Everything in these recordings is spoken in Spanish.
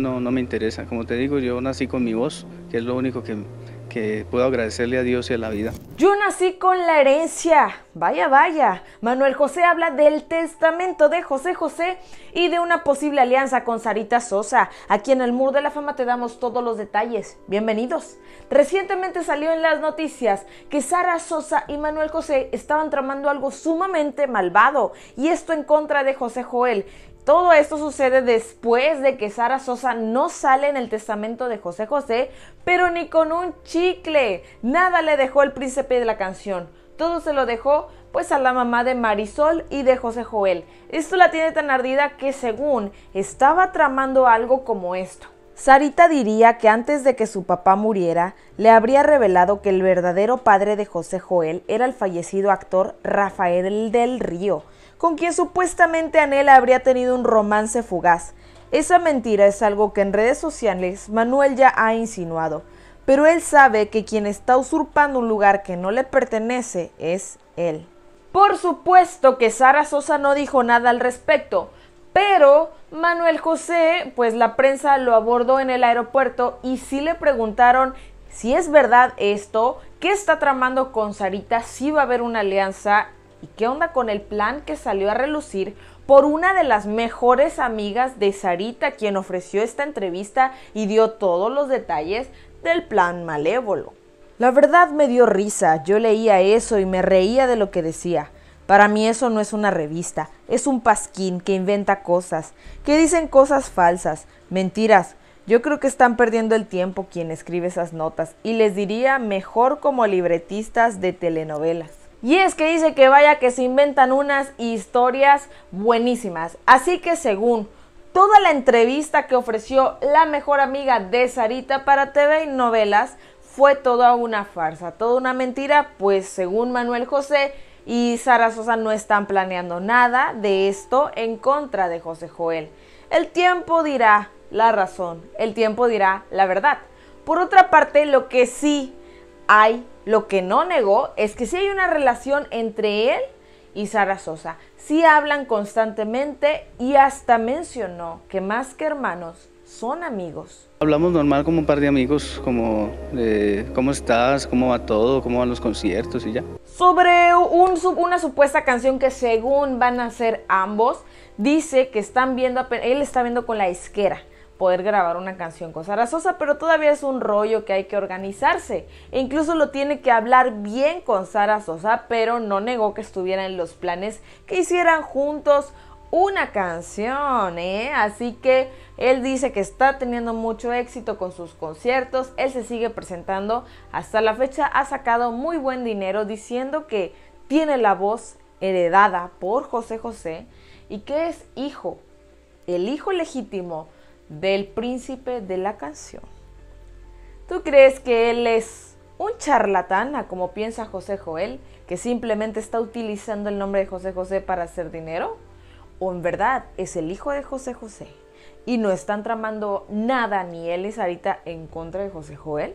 No, no me interesa. Como te digo, yo nací con mi voz, que es lo único que, que puedo agradecerle a Dios y a la vida. Yo nací con la herencia. Vaya, vaya. Manuel José habla del testamento de José José y de una posible alianza con Sarita Sosa. Aquí en el Mur de la Fama te damos todos los detalles. Bienvenidos. Recientemente salió en las noticias que Sara Sosa y Manuel José estaban tramando algo sumamente malvado y esto en contra de José Joel. Todo esto sucede después de que Sara Sosa no sale en el testamento de José José, pero ni con un chicle. Nada le dejó el príncipe de la canción. Todo se lo dejó pues a la mamá de Marisol y de José Joel. Esto la tiene tan ardida que según estaba tramando algo como esto. Sarita diría que antes de que su papá muriera, le habría revelado que el verdadero padre de José Joel era el fallecido actor Rafael del Río, con quien supuestamente Anela habría tenido un romance fugaz. Esa mentira es algo que en redes sociales Manuel ya ha insinuado, pero él sabe que quien está usurpando un lugar que no le pertenece es él. Por supuesto que Sara Sosa no dijo nada al respecto, pero Manuel José, pues la prensa lo abordó en el aeropuerto y sí le preguntaron si es verdad esto, qué está tramando con Sarita, si va a haber una alianza y qué onda con el plan que salió a relucir por una de las mejores amigas de Sarita, quien ofreció esta entrevista y dio todos los detalles del plan malévolo. La verdad me dio risa, yo leía eso y me reía de lo que decía. Para mí eso no es una revista, es un pasquín que inventa cosas, que dicen cosas falsas, mentiras. Yo creo que están perdiendo el tiempo quien escribe esas notas y les diría mejor como libretistas de telenovelas. Y es que dice que vaya que se inventan unas historias buenísimas. Así que según toda la entrevista que ofreció la mejor amiga de Sarita para TV y novelas, fue toda una farsa, toda una mentira, pues según Manuel José, y Sara Sosa no están planeando nada de esto en contra de José Joel. El tiempo dirá la razón, el tiempo dirá la verdad. Por otra parte, lo que sí hay, lo que no negó, es que sí hay una relación entre él y Sara Sosa. Sí hablan constantemente y hasta mencionó que más que hermanos, son amigos. Hablamos normal como un par de amigos, como eh, cómo estás, cómo va todo, cómo van los conciertos y ya. Sobre una supuesta canción que según van a hacer ambos, dice que están viendo, él está viendo con la isquera poder grabar una canción con Sara Sosa, pero todavía es un rollo que hay que organizarse. E incluso lo tiene que hablar bien con Sara Sosa, pero no negó que estuvieran en los planes que hicieran juntos una canción, ¿eh? Así que él dice que está teniendo mucho éxito con sus conciertos, él se sigue presentando, hasta la fecha ha sacado muy buen dinero diciendo que tiene la voz heredada por José José y que es hijo, el hijo legítimo del príncipe de la canción. ¿Tú crees que él es un charlatán, como piensa José Joel, que simplemente está utilizando el nombre de José José para hacer dinero? o en verdad es el hijo de José José y no están tramando nada ni él ni Sarita en contra de José Joel?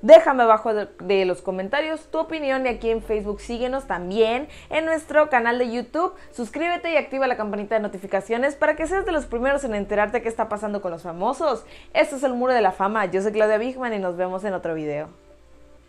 Déjame abajo de los comentarios tu opinión y aquí en Facebook síguenos también en nuestro canal de YouTube. Suscríbete y activa la campanita de notificaciones para que seas de los primeros en enterarte qué está pasando con los famosos. Este es el Muro de la Fama. Yo soy Claudia Bigman y nos vemos en otro video.